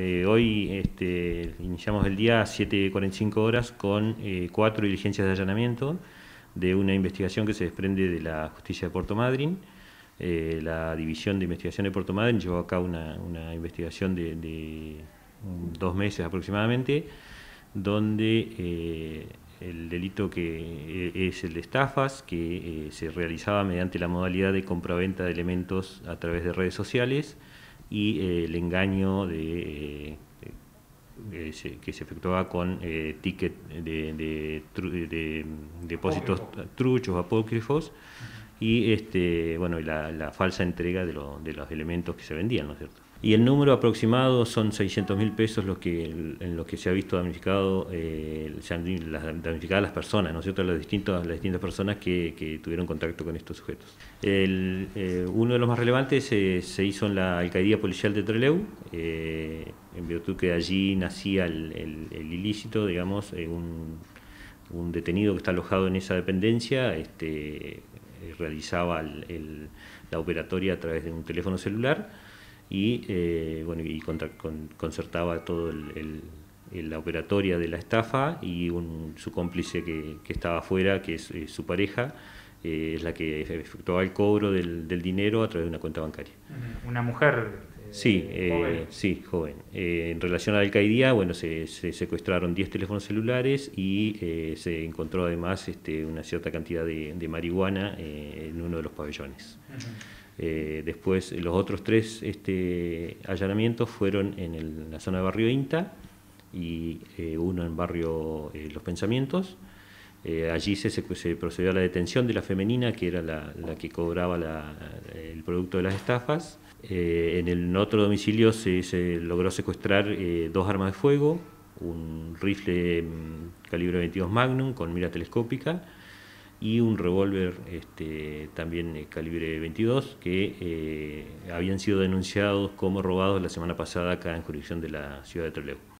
Eh, hoy este, iniciamos el día a 7.45 horas con eh, cuatro diligencias de allanamiento de una investigación que se desprende de la justicia de Puerto Madryn. Eh, la división de investigación de Puerto Madryn llevó a cabo una, investigación de, de, dos meses aproximadamente, donde el delito que e, es el de estafas, que se realizaba mediante la modalidad de compraventa de elementos a través de redes sociales, y eh, el engaño de, eh, que se efectuaba con eh, tickets de, depósitos truchos apócrifos y este bueno la, falsa entrega de, los elementos que se vendían, ¿no es cierto? Y el número aproximado son 600 mil pesos los que, en los que se ha visto damnificado, eh, las, damnificadas las personas, Las, distintas, las distintas personas que, tuvieron contacto con estos sujetos. Eh, uno de los más relevantes eh, se hizo en la alcaldía policial de Trelew, en virtud que allí nacía el, ilícito, digamos, un, un, detenido que está alojado en esa dependencia este, realizaba la operatoria a través de un teléfono celular y, eh, bueno, y concertaba todo la operatoria de la estafa y su cómplice que, estaba afuera, que es su pareja, eh, es la que efectuaba el cobro del, del, dinero a través de una cuenta bancaria. Una mujer Sí, eh, eh, joven. sí, joven. Eh, en relación a alcaidía, bueno, se, secuestraron 10 teléfonos celulares y se encontró además este, una cierta cantidad de, marihuana en uno de los pabellones. después, los otros tres este, allanamientos fueron en, la zona de Barrio Inta y uno en Barrio Los Pensamientos eh, allí se, procedió a la detención de la femenina, que era la, que cobraba el producto de las estafas. Eh, en el otro domicilio se, logró secuestrar eh, dos armas de fuego, un rifle mm, calibre 22 Magnum con mira telescópica y un revólver este, también calibre 22 que habían sido denunciados como robados la semana pasada acá en jurisdicción de la ciudad de Trelew.